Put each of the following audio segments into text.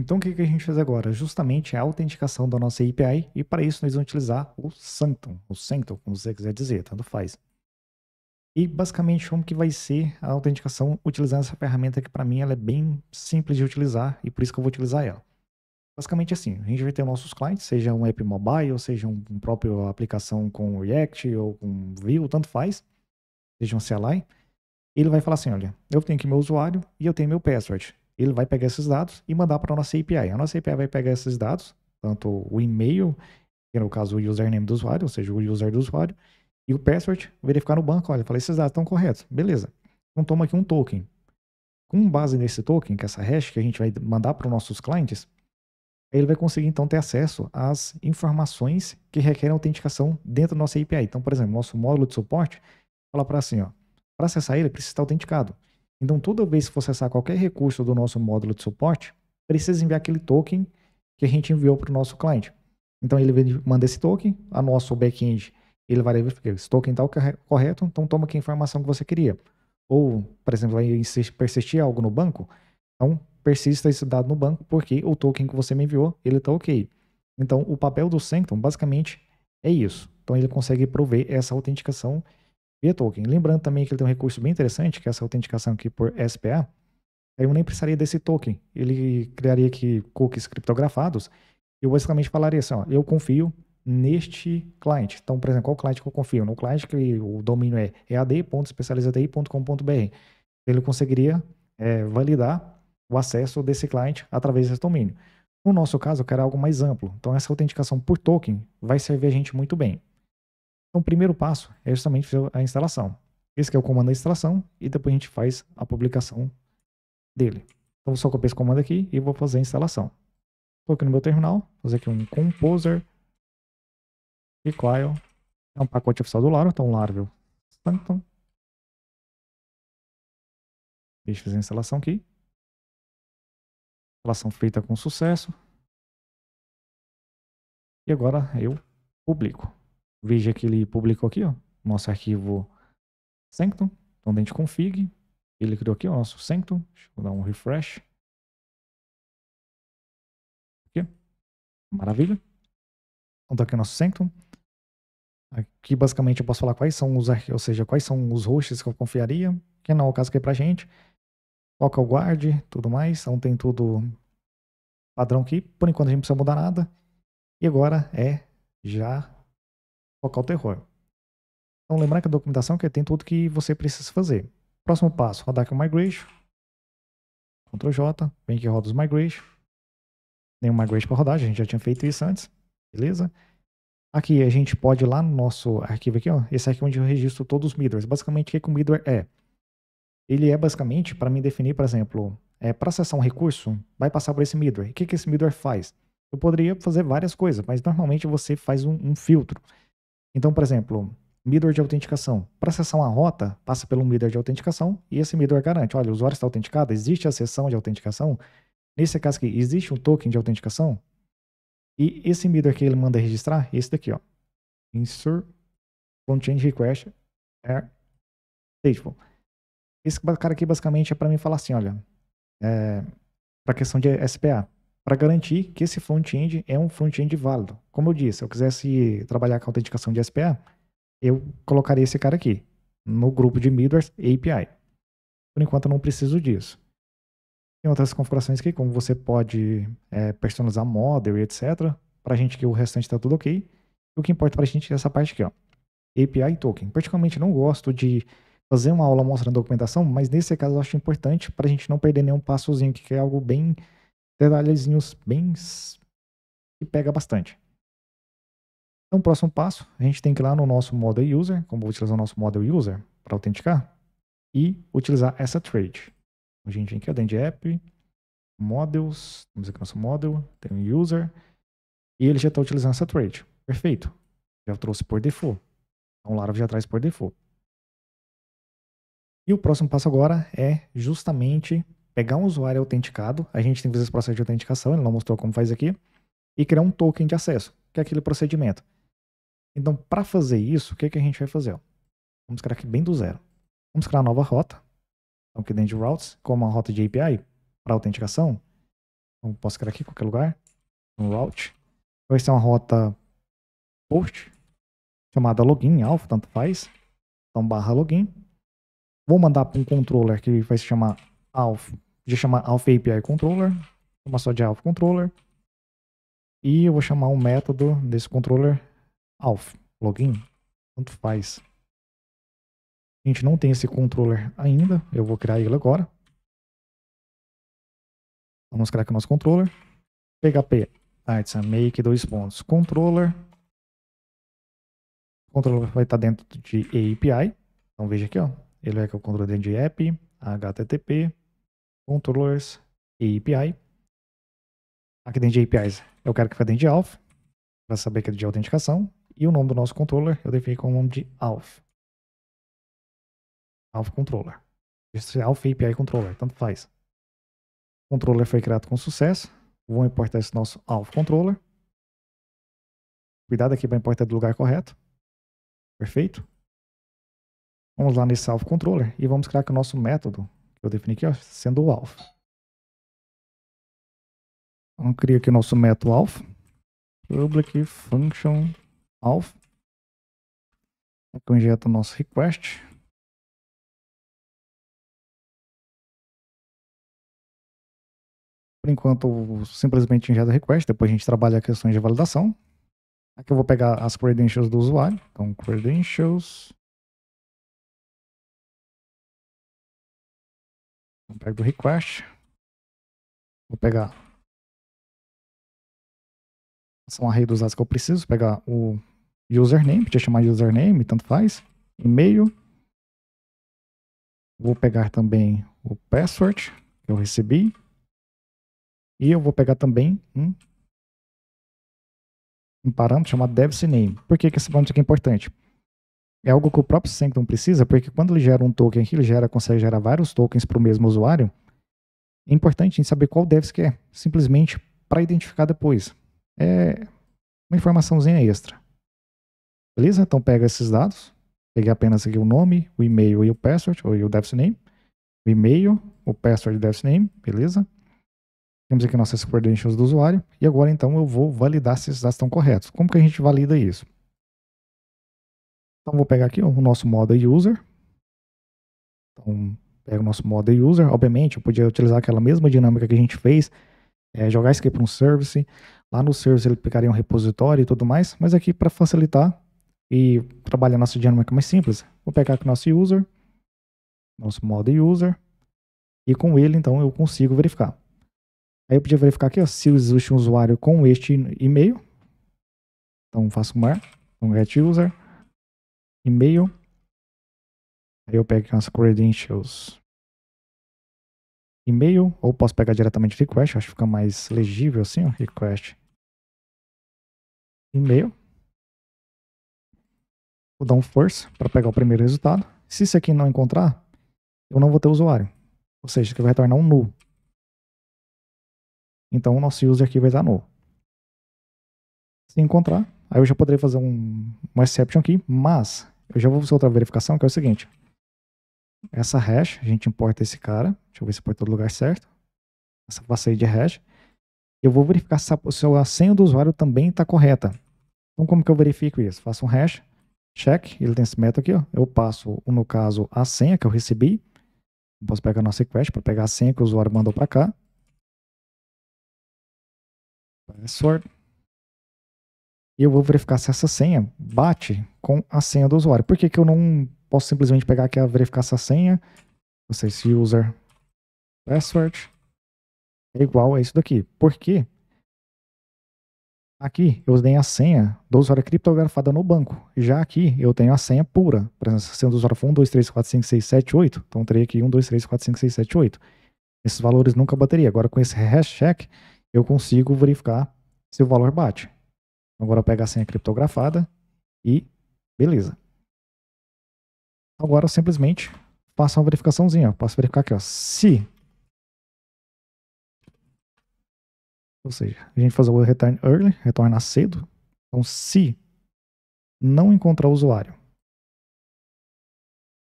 Então o que, que a gente fez agora? Justamente a autenticação da nossa API e para isso nós vamos utilizar o Sanctum, o Sanctum, como você quiser dizer, tanto faz. E basicamente como que vai ser a autenticação utilizando essa ferramenta que para mim ela é bem simples de utilizar e por isso que eu vou utilizar ela. Basicamente assim, a gente vai ter nossos clientes, seja um app mobile, ou seja um, um próprio aplicação com React ou com Vue, tanto faz, seja um CLI. Ele vai falar assim, olha, eu tenho aqui meu usuário e eu tenho meu password ele vai pegar esses dados e mandar para a nossa API. A nossa API vai pegar esses dados, tanto o e-mail, que no caso o username do usuário, ou seja, o user do usuário, e o password, verificar no banco, olha, falei, esses dados estão corretos, beleza. Então toma aqui um token. Com base nesse token, que é essa hash que a gente vai mandar para os nossos clientes, ele vai conseguir então ter acesso às informações que requerem autenticação dentro da nossa API. Então, por exemplo, nosso módulo de suporte, fala para assim, ó, para acessar ele precisa estar autenticado. Então, toda vez que você acessar qualquer recurso do nosso módulo de suporte, precisa enviar aquele token que a gente enviou para o nosso cliente. Então, ele manda esse token, a nosso back-end ele vai verificar esse token está correto, então toma aqui a informação que você queria. Ou, por exemplo, vai persistir algo no banco, então persista esse dado no banco porque o token que você me enviou ele está ok. Então, o papel do Sanctum basicamente é isso. Então, ele consegue prover essa autenticação via token. Lembrando também que ele tem um recurso bem interessante, que é essa autenticação aqui por SPA. Aí eu nem precisaria desse token. Ele criaria aqui cookies criptografados. Eu basicamente falaria assim, ó, eu confio neste cliente. Então, por exemplo, qual cliente que eu confio? No cliente que o domínio é ead.especializati.com.br. Ele conseguiria é, validar o acesso desse cliente através desse domínio. No nosso caso, eu quero algo mais amplo. Então, essa autenticação por token vai servir a gente muito bem. Então, o primeiro passo é justamente fazer a instalação. Esse é o comando da instalação e depois a gente faz a publicação dele. Então, vou só copiar esse comando aqui e vou fazer a instalação. Estou aqui no meu terminal, vou fazer aqui um composer require. É um pacote oficial do Laravel, então Laravel Sanctum. Deixa eu fazer a instalação aqui. Instalação feita com sucesso. E agora eu publico veja que ele publicou aqui, ó, nosso arquivo Sanctum. Então, dentro de config, ele criou aqui o nosso Sanctum. Deixa eu dar um refresh. Aqui. Maravilha. Então, tá aqui o nosso Sanctum. Aqui, basicamente, eu posso falar quais são os, ou seja, quais são os hosts que eu confiaria, que não é o caso aqui pra gente. local guard, tudo mais. Então, tem tudo padrão aqui. Por enquanto, a gente não precisa mudar nada. E agora é já local o terror. Então, lembrar que a documentação que tem tudo que você precisa fazer. Próximo passo, rodar aqui o migration. Ctrl J, vem que roda os migration. Nenhum migration para rodar, a gente já tinha feito isso antes. Beleza? Aqui a gente pode ir lá no nosso arquivo aqui, ó. Esse aqui é onde eu registro todos os middlers. Basicamente, o que, que o middler é? Ele é basicamente, para mim definir, por exemplo, é, para acessar um recurso, vai passar por esse middleware. O que, que esse middleware faz? Eu poderia fazer várias coisas, mas normalmente você faz um, um filtro. Então, por exemplo, middleware de autenticação. Para acessar uma rota, passa pelo middleware de autenticação e esse middleware garante, olha, o usuário está autenticado, existe a sessão de autenticação. Nesse caso aqui, existe um token de autenticação. E esse middleware que ele manda registrar, esse daqui, ó. Insert Frontend Request Stateful. Esse cara aqui basicamente é para mim falar assim, olha, é, eh, para a questão de SPA para garantir que esse front-end é um front-end válido. Como eu disse, se eu quisesse trabalhar com autenticação de SPA, eu colocaria esse cara aqui, no grupo de middleware API. Por enquanto eu não preciso disso. Tem outras configurações aqui, como você pode é, personalizar model e etc. Para a gente que o restante está tudo ok. E o que importa para a gente é essa parte aqui, ó, API Token. Particularmente não gosto de fazer uma aula mostrando documentação, mas nesse caso eu acho importante para a gente não perder nenhum passozinho, que é algo bem detalhezinhos bem que pega bastante. Então, próximo passo, a gente tem que ir lá no nosso model user, como vou utilizar o nosso model user para autenticar, e utilizar essa trade. Então, a gente tem que ir dentro de app, models, vamos aqui nosso model, tem um user, e ele já está utilizando essa trade. Perfeito. Já trouxe por default. Então, o Laravel já traz por default. E o próximo passo agora é justamente pegar um usuário autenticado, a gente tem que fazer esse processo de autenticação, ele não mostrou como faz aqui, e criar um token de acesso, que é aquele procedimento. Então, para fazer isso, o que, que a gente vai fazer? Vamos criar aqui bem do zero. Vamos criar uma nova rota. Então, aqui dentro de routes, como uma rota de API para autenticação. Então, posso criar aqui em qualquer lugar. Um route. Vai ser uma rota post, chamada login, alpha, tanto faz. Então, barra login. Vou mandar para um controller que vai se chamar alpha de chamar Alpha API Controller, uma só de Alpha Controller. E eu vou chamar um método desse controller Alpha Login. Tanto faz. A gente não tem esse controller ainda, eu vou criar ele agora. Vamos criar aqui o nosso controller. PHP artisan make dois pontos controller. O controller vai estar dentro de API. Então veja aqui, ó. Ele é o controle dentro de app, http controllers API. Aqui dentro de APIs eu quero que fique dentro de Alf para saber que é de autenticação. E o nome do nosso controller eu defini como o nome de Alf Alf controller. Isso é Alf API controller, tanto faz. O controller foi criado com sucesso. Vou importar esse nosso Alf controller. Cuidado aqui para importar do lugar correto. Perfeito? Vamos lá nesse auth controller e vamos criar aqui o nosso método que eu defini aqui, ó, sendo o alfa. Então, cria aqui o nosso método alfa. Public function alfa. Aqui é eu injeto o nosso request. Por enquanto, simplesmente injeta request, depois a gente trabalha questões de validação. Aqui eu vou pegar as credentials do usuário. Então, credentials Vou pegar do request. Vou pegar. São a rede dos dados que eu preciso. Vou pegar o username, podia chamar de username, tanto faz. E-mail. Vou pegar também o password que eu recebi. E eu vou pegar também um, um parâmetro chamado devsName. Por que, que esse parâmetro aqui é importante? é algo que o próprio Sanctum precisa, porque quando ele gera um token aqui, ele gera, consegue gerar vários tokens para o mesmo usuário. É importante a gente saber qual devs que é, simplesmente para identificar depois. É uma informaçãozinha extra. Beleza? Então pega esses dados, peguei apenas aqui o nome, o e-mail e o password, ou o devs name, o e-mail, o password e devs name, beleza? Temos aqui nossas credentials do usuário e agora então eu vou validar se esses dados estão corretos. Como que a gente valida isso? Então vou pegar aqui o nosso model user. Então pego o nosso model user. Obviamente eu podia utilizar aquela mesma dinâmica que a gente fez, é, jogar isso aqui para um service. Lá no service ele pegaria um repositório e tudo mais, mas aqui para facilitar e trabalhar nossa dinâmica mais simples, vou pegar aqui o nosso user, nosso model user, e com ele então eu consigo verificar. Aí eu podia verificar aqui ó, se existe um usuário com este e-mail. Então faço um mar, um get user e-mail. Aí eu pego as credentials. E-mail, ou posso pegar diretamente request, acho que fica mais legível assim, ó, request. E-mail. Vou dar um force para pegar o primeiro resultado. Se isso aqui não encontrar, eu não vou ter usuário. Ou seja, isso aqui vai retornar um null. Então o nosso user aqui vai estar null. Se encontrar, aí eu já poderia fazer um, um exception aqui, mas eu já vou fazer outra verificação, que é o seguinte. Essa hash, a gente importa esse cara. Deixa eu ver se importa todo lugar certo. Essa passeio de hash. Eu vou verificar se a, senha do usuário também está correta. Então, como que eu verifico isso? Faço um hash, check, ele tem esse método aqui. Ó. Eu passo, no caso, a senha que eu recebi. posso pegar nossa request para pegar a senha que o usuário mandou para cá. Password e eu vou verificar se essa senha bate com a senha do usuário. Por que, que eu não posso simplesmente pegar aqui a verificar essa senha? Vocês user password é igual a isso daqui. Por quê? Aqui eu dei a senha do usuário criptografada no banco. Já aqui eu tenho a senha pura. Por exemplo, a senha do usuário foi 1, 2, 3, 4, 5, 6, 7, 8. Então eu teria aqui 1, 2, 3, 4, 5, 6, 7, 8. Esses valores nunca bateria. Agora com esse hash check eu consigo verificar se o valor bate. Agora pega a senha criptografada e beleza. Agora eu simplesmente faço uma verificaçãozinha. Posso verificar aqui, ó. Se. Ou seja, a gente faz o return early, retornar cedo. Então, se não encontrar o usuário,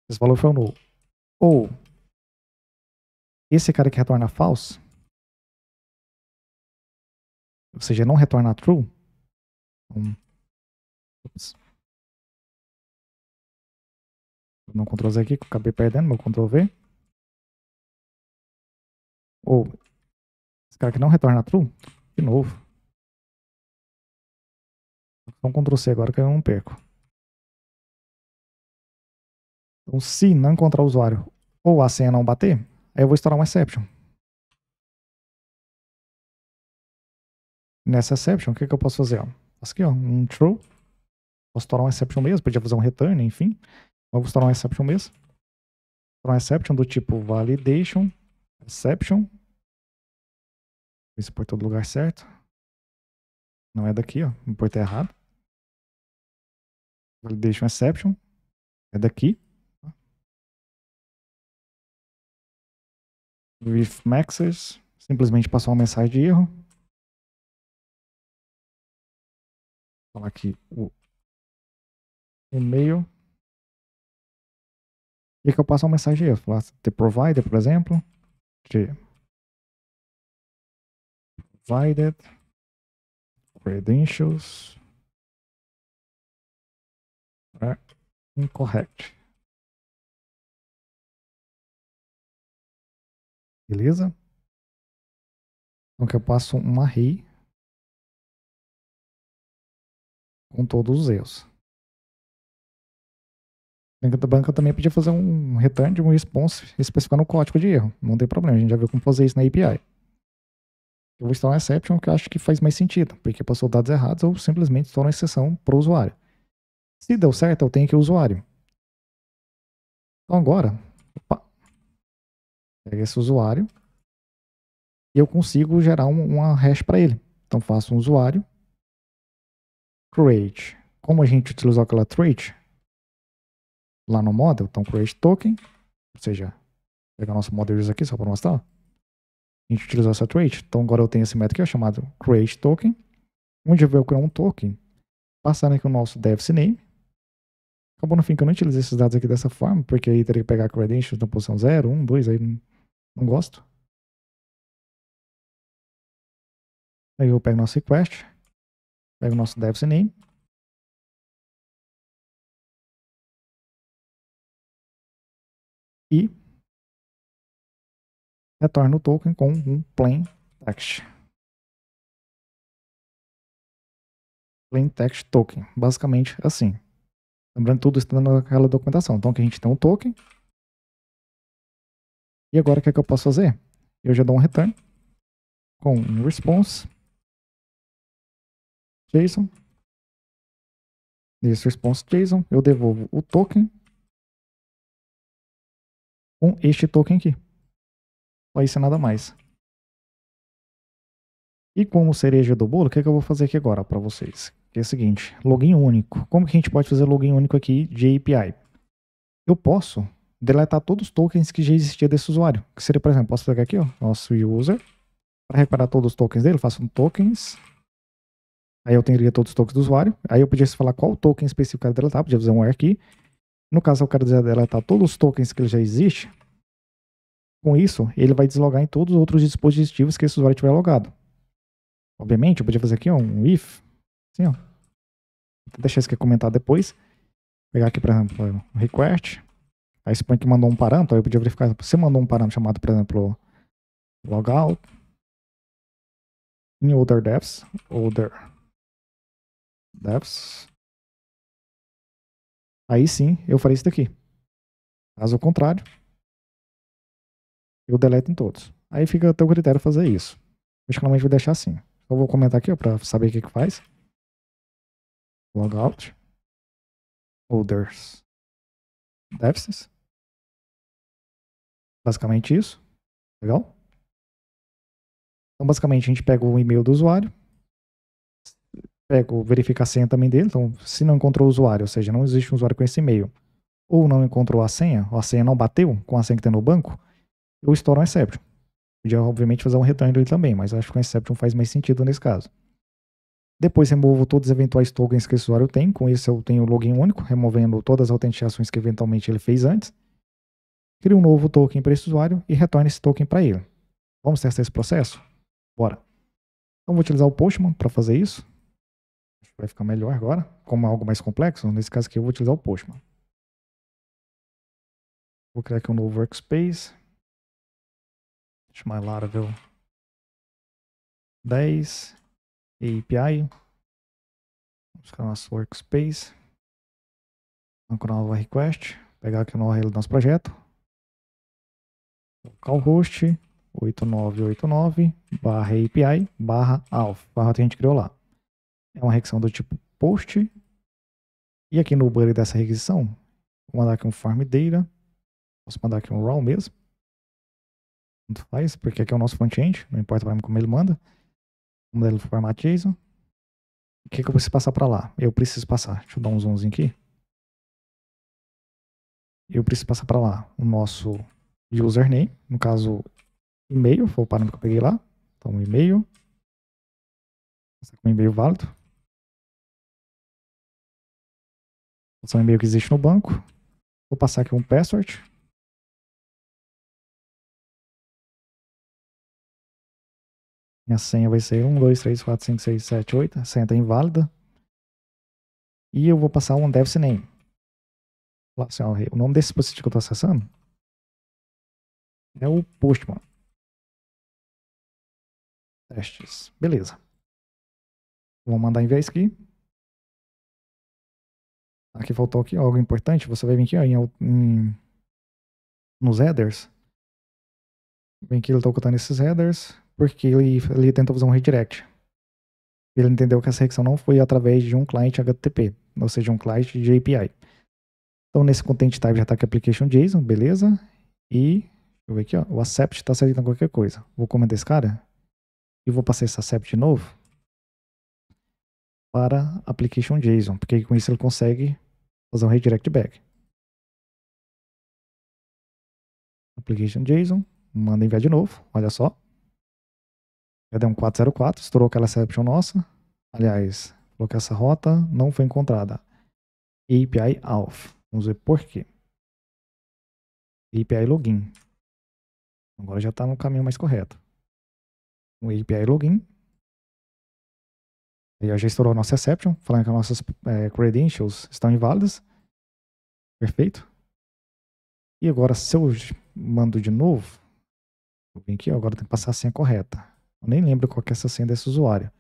esse valor foi o null. Ou esse cara que retorna false, ou seja, não retorna true, então, ups. Vou dar um Ctrl Z aqui, que acabei perdendo meu Ctrl V. Ou, oh, esse cara aqui não retorna true? De novo. Então Ctrl C agora que eu não perco. Então, se não encontrar o usuário ou a senha não bater, aí eu vou estourar um exception. Nessa exception, o que, que eu posso fazer? Ó? Faço aqui, ó, um true. Vou estourar um exception mesmo, podia fazer um return, enfim. Mas vou estourar um exception mesmo. Estourar um exception do tipo validation, exception. Isso por todo lugar certo. Não é daqui, ó. O porto errado. Validation exception. É daqui. With maxes. Simplesmente passou uma mensagem de erro. falar aqui o e-mail. E que eu passo uma mensagem eu falar the provider, por exemplo, de provided credentials é incorrect. Beleza? Então que eu passo um array com todos os erros. A banca também podia fazer um return de um response especificando o código de erro. Não tem problema, a gente já viu como fazer isso na API. Eu vou instalar um exception que eu acho que faz mais sentido, porque passou dados errados ou simplesmente estou uma exceção para o usuário. Se deu certo, eu tenho aqui o usuário. Então agora, opa, pega esse usuário e eu consigo gerar um, uma hash para ele. Então faço um usuário create. Como a gente utilizou aquela trait lá no model, então create token, ou seja, pegar nosso model aqui só para mostrar. A gente utilizou essa trait, então agora eu tenho esse método aqui é chamado create token, onde eu vou criar um token, passando aqui o nosso dev's name. Acabou no fim que eu não utilizei esses dados aqui dessa forma, porque aí teria que pegar credentials na posição 0, 1, 2, aí não, não gosto. Aí eu pego nosso request, Pega o nosso DevCName. E retorna o token com um plain text. Plain text token, basicamente assim. Lembrando, tudo está naquela documentação. Então, aqui a gente tem um token. E agora, o que, é que eu posso fazer? Eu já dou um return com um response JSON. This response JSON, eu devolvo o token com este token aqui. Só isso é nada mais. E como cereja do bolo, o que, é que eu vou fazer aqui agora para vocês? Que é o seguinte, login único. Como que a gente pode fazer login único aqui de API? Eu posso deletar todos os tokens que já existia desse usuário. Que seria, por exemplo, posso pegar aqui, ó, nosso user. Para recuperar todos os tokens dele, faço um tokens Aí eu teria todos os tokens do usuário. Aí eu podia falar qual token específico eu quero deletar, tá, podia fazer um aqui. No caso, eu quero deletar tá todos os tokens que ele já existe. Com isso, ele vai deslogar em todos os outros dispositivos que esse usuário tiver logado. Obviamente, eu podia fazer aqui ó, um if. Assim, ó. Vou deixar isso aqui comentar depois. Vou pegar aqui, por exemplo, um request. Aí suponho que mandou um parâmetro, aí eu podia verificar se mandou um parâmetro chamado, por exemplo, logout in other devs, other Devs. Aí sim, eu farei isso daqui. Caso contrário, eu deleto em todos. Aí fica a teu critério fazer isso. Eu vou deixar assim. Eu vou comentar aqui para saber o que, que faz. Logout. Holders. Deficits. Basicamente isso. Legal? Então, basicamente, a gente pega o e-mail do usuário, pego, é, verifico a senha também dele, então se não encontrou o usuário, ou seja, não existe um usuário com esse e-mail, ou não encontrou a senha, ou a senha não bateu com a senha que tem no banco, eu estouro um exception. Podia, obviamente, fazer um return dele também, mas acho que o um exception faz mais sentido nesse caso. Depois removo todos os eventuais tokens que esse usuário tem, com isso eu tenho o login único, removendo todas as autenticações que eventualmente ele fez antes. Crio um novo token para esse usuário e retorno esse token para ele. Vamos testar esse processo? Bora! Então vou utilizar o Postman para fazer isso vai ficar melhor agora, como algo mais complexo. Nesse caso aqui eu vou utilizar o Postman. Vou criar aqui um novo workspace. Chamar Laravel 10 API. Vamos criar nosso workspace. Vamos criar uma nova request. Pegar aqui no URL do nosso projeto. Localhost 8989 barra API barra alpha. Barra que a gente criou lá é uma requisição do tipo post. E aqui no body dessa requisição, vou mandar aqui um form data. Posso mandar aqui um raw mesmo. Tanto faz, porque aqui é o nosso front-end, não importa para mim como ele manda. Vou mandar ele no formato JSON. O que, que eu preciso passar para lá? Eu preciso passar, deixa eu dar um zoomzinho aqui. Eu preciso passar para lá o nosso username, no caso, e-mail, foi o parâmetro que eu peguei lá. Então, e-mail. Passar com e-mail válido. Passar então, um e-mail que existe no banco. Vou passar aqui um password. Minha senha vai ser 1, 2, 3, 4, 5, 6, 7, 8. A senha está inválida. E eu vou passar um device name. Assim, ó, o nome desse dispositivo que eu estou acessando é o Postman. Testes. Beleza. Vou mandar enviar isso aqui. Aqui faltou aqui algo importante. Você vai vir aqui ó, em, em, nos headers. Vem que ele está ocultando esses headers porque ele, ele tentou fazer um redirect. Ele entendeu que essa requisição não foi através de um cliente HTTP, ou seja, um cliente de API. Então, nesse content type já está aqui application JSON, beleza? E, deixa eu ver aqui, ó, o accept está aceitando qualquer coisa. Vou comentar esse cara e vou passar esse accept de novo para application JSON, porque com isso ele consegue fazer um redirect back. Application JSON, manda enviar de novo, olha só. Já deu um 404, estourou aquela exception nossa. Aliás, colocar essa rota não foi encontrada. API auth. Vamos ver por quê. API login. Agora já está no caminho mais correto. O API login ele já estourou a nossa exception, falando que as nossas é, credentials estão inválidas. Perfeito. E agora, se eu mando de novo, vou vir aqui, agora tem que passar a senha correta. Eu nem lembro qual é essa senha desse usuário.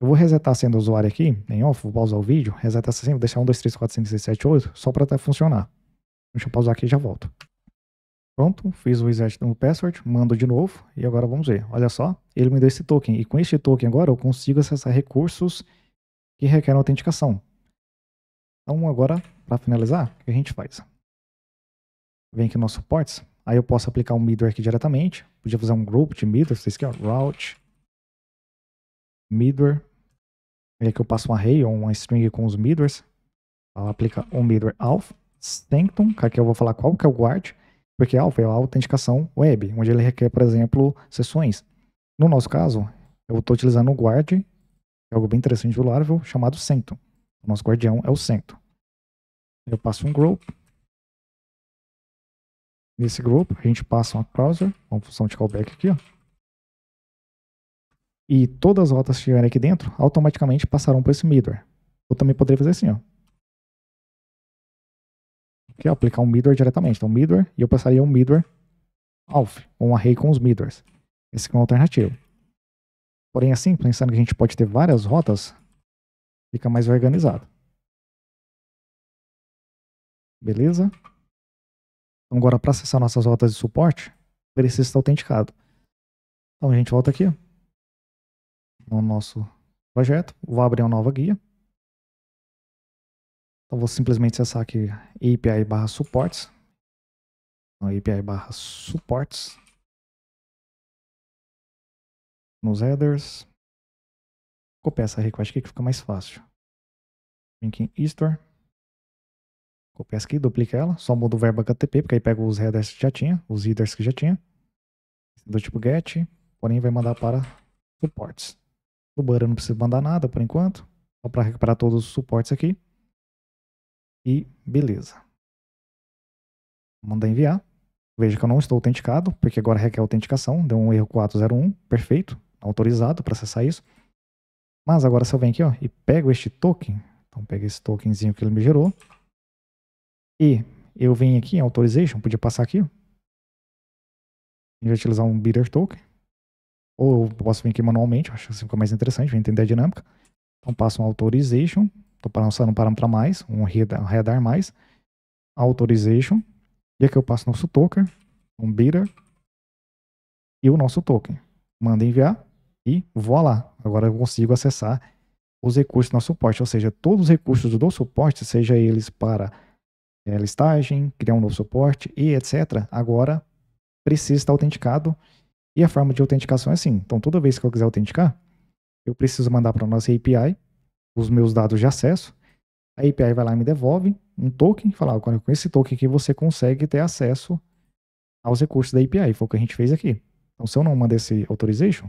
Eu vou resetar a senha do usuário aqui, em off, vou pausar o vídeo, resetar essa senha, vou deixar 1, 2, 3, 4, 5, 6, 7, 8, só para até funcionar. Deixa eu pausar aqui e já volto. Pronto, fiz o reset meu password, mando de novo e agora vamos ver. Olha só, ele me deu esse token e com esse token agora eu consigo acessar recursos que requerem autenticação. Então agora, para finalizar, o que a gente faz? Vem aqui no nosso ports, aí eu posso aplicar um middleware aqui diretamente, podia fazer um group de middleware, vocês querem, route, middleware, e aqui eu passo um array ou uma string com os middlewares, aplica um middleware alpha, Stanton, que aqui eu vou falar qual que é o guard, porque alfa ah, é a autenticação web, onde ele requer, por exemplo, sessões. No nosso caso, eu estou utilizando o guard, que é algo bem interessante do Laravel, chamado Cento. O nosso guardião é o Cento. Eu passo um group. Nesse group, a gente passa uma browser, uma função de callback aqui, ó. E todas as rotas que estiverem aqui dentro, automaticamente passarão por esse middleware. Eu também poderia fazer assim, ó que é aplicar um middleware diretamente. Então, middleware, e eu passaria um middleware alf, ou um array com os middlewares. Esse é uma alternativa. Porém, assim, pensando que a gente pode ter várias rotas, fica mais organizado. Beleza? Então, agora, para acessar nossas rotas de suporte, precisa estar autenticado. Então, a gente volta aqui no nosso projeto, vou abrir uma nova guia. Então, vou simplesmente acessar aqui API barra suportes. Então, API barra suportes. Nos headers. Copiar essa request aqui que fica mais fácil. Vem aqui em store. Copia essa aqui, duplica ela. Só muda o verbo HTTP, porque aí pega os headers que já tinha, os headers que já tinha. Do tipo get, porém vai mandar para suportes. No banner não precisa mandar nada por enquanto. Só para recuperar todos os suportes aqui. E beleza. Mandar enviar. Veja que eu não estou autenticado, porque agora requer autenticação. Deu um erro 401, perfeito, autorizado para acessar isso. Mas agora se eu venho aqui ó, e pego este token, então pega esse tokenzinho que ele me gerou, e eu venho aqui em Authorization, podia passar aqui, ó, em utilizar um Bitter Token, ou eu posso vir aqui manualmente, acho que assim fica mais interessante, vem entender a dinâmica. Então passo um Authorization, estou lançando um parâmetro a mais, um radar, radar mais, authorization, e aqui eu passo nosso token, um bidder, e o nosso token. Manda enviar e lá agora eu consigo acessar os recursos do nosso suporte, ou seja, todos os recursos do suporte, seja eles para é, listagem, criar um novo suporte e etc., agora precisa estar autenticado e a forma de autenticação é assim. Então, toda vez que eu quiser autenticar, eu preciso mandar para a nossa API os meus dados de acesso. A API vai lá e me devolve um token, fala, com esse token aqui você consegue ter acesso aos recursos da API. Foi o que a gente fez aqui. Então, se eu não mandar esse authorization,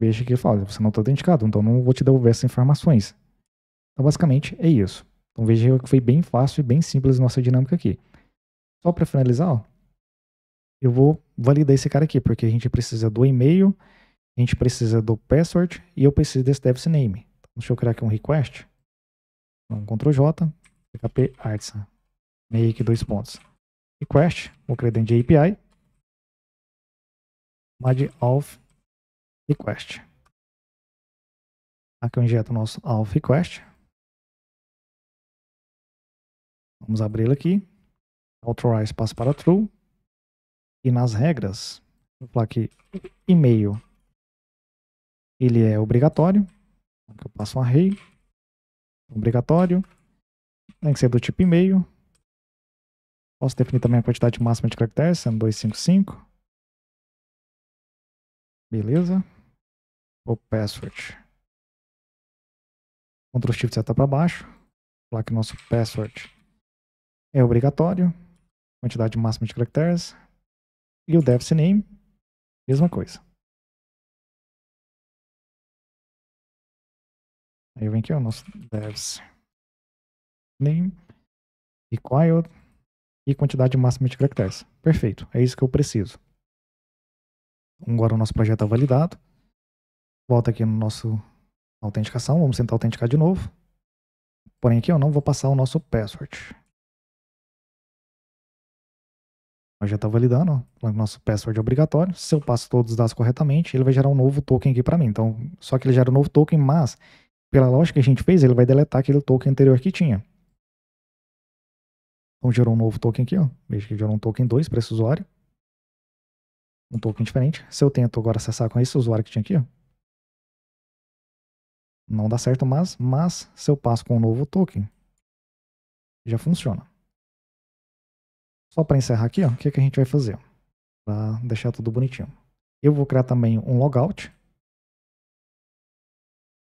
veja que ele fala, você não está autenticado, então não vou te devolver essas informações. Então, basicamente, é isso. Então, veja que foi bem fácil e bem simples a nossa dinâmica aqui. Só para finalizar, ó, eu vou validar esse cara aqui, porque a gente precisa do e-mail, a gente precisa do password e eu preciso desse devs name. Deixa eu criar aqui um request. Então, Ctrl J, PHP Artisan. Make dois pontos. Request, vou criar dentro de API. Mod of request. Aqui eu injeto o nosso alpha request. Vamos abri-lo aqui. Authorize passa para true. E nas regras, vou falar aqui, e-mail. Ele é obrigatório eu passo um array obrigatório, tem que ser do tipo e-mail. Posso definir também a quantidade máxima de caracteres, sendo 255. Beleza. O password. Ctrl Shift seta tá para baixo. Falar que o nosso password é obrigatório. Quantidade máxima de caracteres. E o devs name, mesma coisa. Aí vem aqui o nosso devs name, required e quantidade máxima de caracteres. Perfeito, é isso que eu preciso. Agora o nosso projeto está é validado. Volta aqui no nosso autenticação, vamos tentar autenticar de novo. Porém aqui eu não vou passar o nosso password. já está validando o nosso password é obrigatório. Se eu passo todos os dados corretamente, ele vai gerar um novo token aqui para mim. Então, só que ele gera um novo token, mas pela lógica que a gente fez, ele vai deletar aquele token anterior que tinha. Então gerou um novo token aqui, ó. Veja que gerou um token 2 para esse usuário. Um token diferente. Se eu tento agora acessar com esse usuário que tinha aqui, ó. Não dá certo, mas, mas se eu passo com um novo token, já funciona. Só para encerrar aqui, ó, o que, que a gente vai fazer? Para deixar tudo bonitinho. Eu vou criar também um logout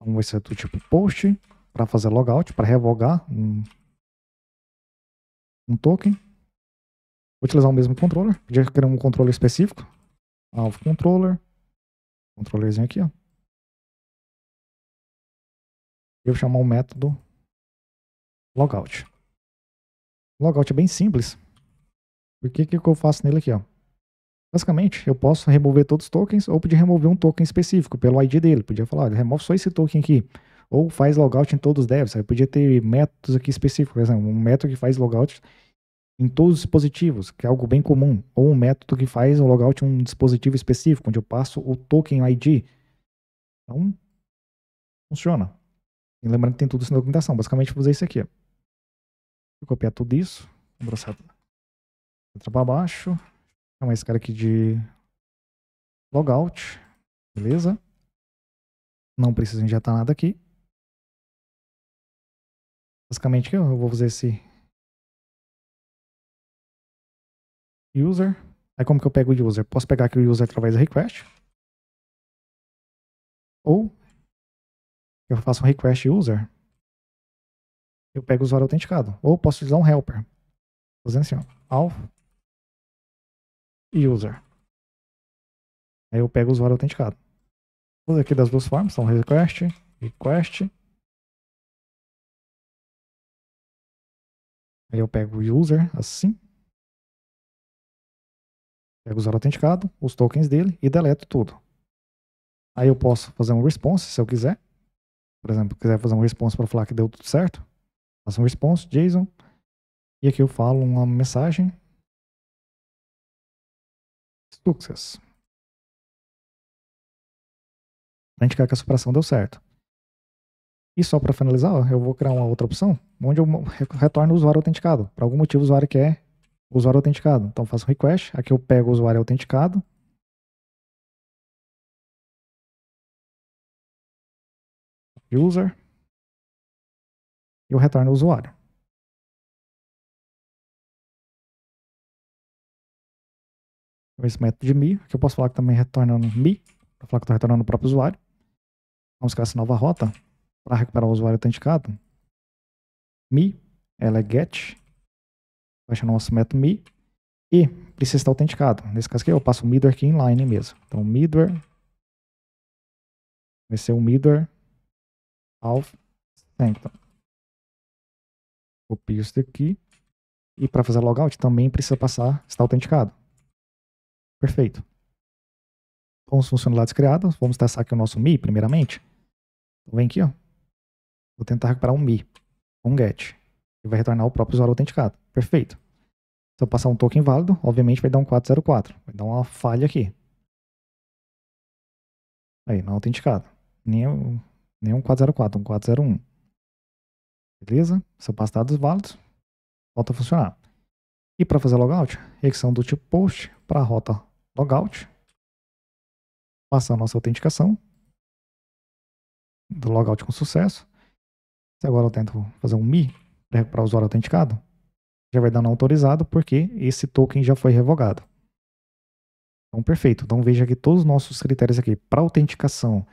então vai ser do tipo post para fazer logout, para revogar um, um token. Vou utilizar o mesmo controller. Podia criar um controller específico. Alvo controller. Controllerzinho aqui, ó. Eu vou chamar o método logout. Logout é bem simples. O que, que eu faço nele aqui, ó? Basicamente, eu posso remover todos os tokens ou podia remover um token específico pelo ID dele. Podia falar, remove só esse token aqui. Ou faz logout em todos os devs. Aí podia ter métodos aqui específicos. Por exemplo, um método que faz logout em todos os dispositivos, que é algo bem comum. Ou um método que faz o logout em um dispositivo específico, onde eu passo o token ID. Então, funciona. E lembrando que tem tudo isso na documentação. Basicamente, vou fazer isso aqui. Vou copiar tudo isso. Vou para baixo. É mais esse cara aqui de logout. Beleza? Não precisa injetar nada aqui. Basicamente, eu vou fazer esse user. Aí como que eu pego o user? Posso pegar aqui o user através da request. Ou eu faço um request user. Eu pego o usuário autenticado. Ou posso usar um helper. Fazendo assim, ó. Alpha user. Aí eu pego o usuário autenticado. Vou aqui das duas formas, são então, request, request. Aí eu pego o user, assim. Pego o usuário autenticado, os tokens dele e deleto tudo. Aí eu posso fazer um response se eu quiser. Por exemplo, quiser fazer um response para falar que deu tudo certo, faço um response, JSON. E aqui eu falo uma mensagem a gente quer que a supressão deu certo. E só para finalizar, ó, eu vou criar uma outra opção, onde eu retorno o usuário autenticado. Por algum motivo o usuário quer o usuário autenticado. Então faço um request, aqui eu pego o usuário autenticado. User. E eu retorno o usuário. esse método de mi. que eu posso falar que também retorna no mi, para falar que estou retornando o próprio usuário. Vamos criar essa nova rota para recuperar o usuário autenticado. Mi, ela é get, baixa nosso método mi, e precisa estar autenticado. Nesse caso aqui eu passo o middleware aqui inline mesmo. Então middleware vai ser o middleware of Sanctum. Copio isso daqui. E para fazer logout também precisa passar, estar autenticado. Perfeito. Com os funcionalidades criadas, vamos testar aqui o nosso mi, primeiramente. Então, vem aqui, ó. Vou tentar recuperar um mi, um get, que vai retornar o próprio usuário autenticado. Perfeito. Se eu passar um token válido, obviamente vai dar um 404. Vai dar uma falha aqui. Aí, não autenticado. Nem, nem um 404, um 401. Beleza? Se eu passar dados válidos, volta a funcionar. E para fazer logout, requisição do tipo post para a rota logout, Passar a nossa autenticação do logout com sucesso. Se agora eu tento fazer um mi né, para o usuário autenticado, já vai dar não autorizado porque esse token já foi revogado. Então, perfeito. Então, veja que todos os nossos critérios aqui para autenticação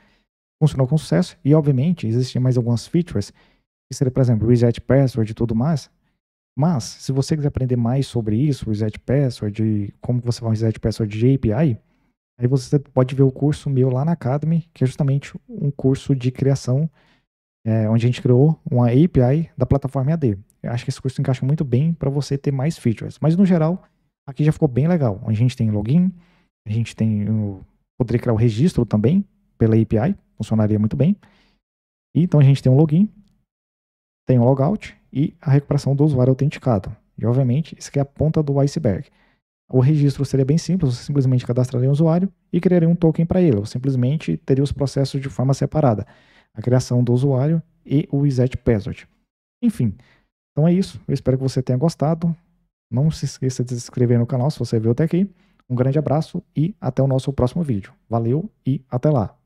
funcionou com sucesso e, obviamente, existem mais algumas features, que seria, por exemplo, reset password e tudo mais, mas, se você quiser aprender mais sobre isso, o Reset Password, como você vai reset password de API, aí você pode ver o curso meu lá na Academy, que é justamente um curso de criação, é, onde a gente criou uma API da plataforma AD. Eu acho que esse curso encaixa muito bem para você ter mais features. Mas, no geral, aqui já ficou bem legal. A gente tem login, a gente tem o... Poderia criar o registro também pela API, funcionaria muito bem. então, a gente tem um login, tem um logout, e a recuperação do usuário autenticado. E, obviamente, isso aqui é a ponta do iceberg. O registro seria bem simples, você simplesmente cadastraria um usuário e criaria um token para ele, ou simplesmente teria os processos de forma separada, a criação do usuário e o reset password. Enfim, então é isso, eu espero que você tenha gostado. Não se esqueça de se inscrever no canal se você viu até aqui. Um grande abraço e até o nosso próximo vídeo. Valeu e até lá!